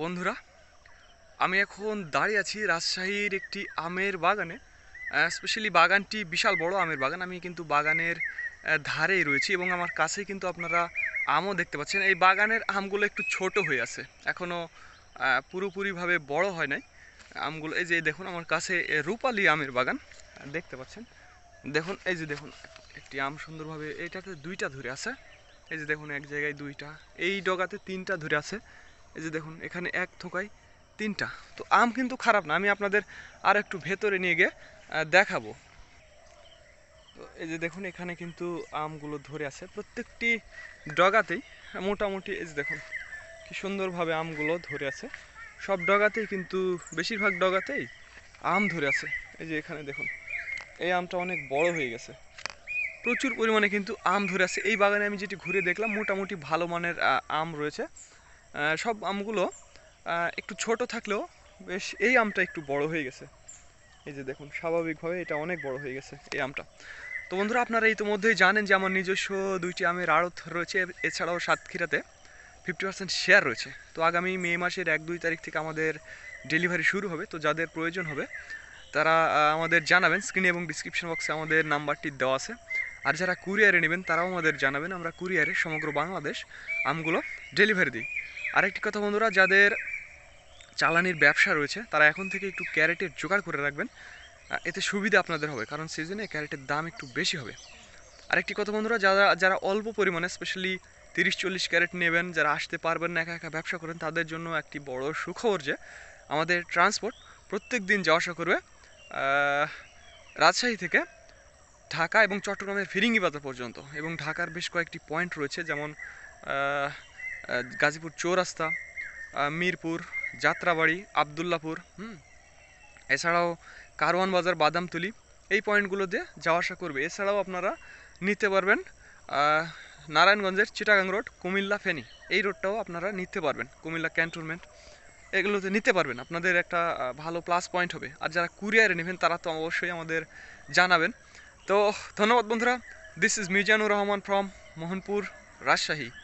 বন্ধুরা আমি এখন দাঁড়িয়ে আছি রাজশাহীর একটি আমের বাগানে স্পেশালি বাগানটি বিশাল বড় আমের বাগান আমি কিন্তু বাগানের ধারেই রয়েছি এবং আমার কাছেই কিন্তু আপনারা আমও দেখতে পাচ্ছেন এই বাগানের আমগুলো একটু ছোট হয়ে আছে এখনও পুরোপুরিভাবে বড় হয় নাই আমগুলো এই যে দেখুন আমার কাছে রূপালি আমের বাগান দেখতে পাচ্ছেন দেখুন এই যে দেখুন একটি আম সুন্দরভাবে এটাতে দুইটা ধরে আছে এই যে দেখুন এক জায়গায় দুইটা এই ডগাতে তিনটা ধরে আছে এই যে দেখুন এখানে এক থোকায় তিনটা তো আম কিন্তু খারাপ না আমি আপনাদের আর একটু ভেতরে নিয়ে গিয়ে দেখাবো তো এই যে দেখুন এখানে কিন্তু আমগুলো ধরে আছে প্রত্যেকটি ডগাতেই মোটামুটি এই যে দেখুন কি সুন্দরভাবে আমগুলো ধরে আছে সব ডগাতেই কিন্তু বেশিরভাগ ডগাতেই আম ধরে আছে এই যে এখানে দেখুন এই আমটা অনেক বড় হয়ে গেছে প্রচুর পরিমাণে কিন্তু আম ধরে আছে এই বাগানে আমি যেটি ঘুরে দেখলাম মোটামুটি ভালো মানের আম রয়েছে সব আমগুলো একটু ছোট থাকলেও বেশ এই আমটা একটু বড় হয়ে গেছে এই যে দেখুন স্বাভাবিকভাবে এটা অনেক বড় হয়ে গেছে এই আমটা তো বন্ধুরা আপনারা ইতিমধ্যেই জানেন যে আমার নিজস্ব দুইটি আমের আড়ত রয়েছে এছাড়াও সাতক্ষীরাতে ফিফটি পার্সেন্ট শেয়ার রয়েছে তো আগামী মে মাসের এক দুই তারিখ থেকে আমাদের ডেলিভারি শুরু হবে তো যাদের প্রয়োজন হবে তারা আমাদের জানাবেন স্ক্রিনে এবং ডিসক্রিপশন বক্সে আমাদের নাম্বারটি দেওয়া আছে আর যারা কুরিয়ারে নেবেন তারাও আমাদের জানাবেন আমরা কুরিয়ারে সমগ্র বাংলাদেশ আমগুলো ডেলিভারি দিই আরেকটি কথা বন্ধুরা যাদের চালানির ব্যবসা রয়েছে তারা এখন থেকে একটু ক্যারেটের জোগাড় করে রাখবেন এতে সুবিধা আপনাদের হবে কারণ সিজনে ক্যারেটের দাম একটু বেশি হবে আরেকটি কথা বন্ধুরা যারা যারা অল্প পরিমাণে স্পেশালি তিরিশ চল্লিশ ক্যারেট নেবেন যারা আসতে পারবেন না একা একা ব্যবসা করেন তাদের জন্য একটি বড় সুখবর যে আমাদের ট্রান্সপোর্ট প্রত্যেক দিন যাওয়া আসা করবে রাজশাহী থেকে ঢাকা এবং চট্টগ্রামের ফিরিঙ্গিবাজার পর্যন্ত এবং ঢাকার বেশ কয়েকটি পয়েন্ট রয়েছে যেমন গাজীপুর চৌরাস্তা মিরপুর যাত্রাবাড়ি আবদুল্লাপুর হুম এছাড়াও কারওয়ান বাজার বাদামতুলি এই পয়েন্টগুলো দিয়ে যাওয়া আসা করবে এছাড়াও আপনারা নিতে পারবেন নারায়ণগঞ্জের চিটাগাং রোড কুমিল্লা ফেনি এই রোডটাও আপনারা নিতে পারবেন কুমিল্লা ক্যান্টনমেন্ট এগুলোতে নিতে পারবেন আপনাদের একটা ভালো প্লাস পয়েন্ট হবে আর যারা কুরিয়ারে নেবেন তারা তো অবশ্যই আমাদের জানাবেন তো ধন্যবাদ বন্ধুরা this is Mizanur Rahman from Mohanpur Rajshahi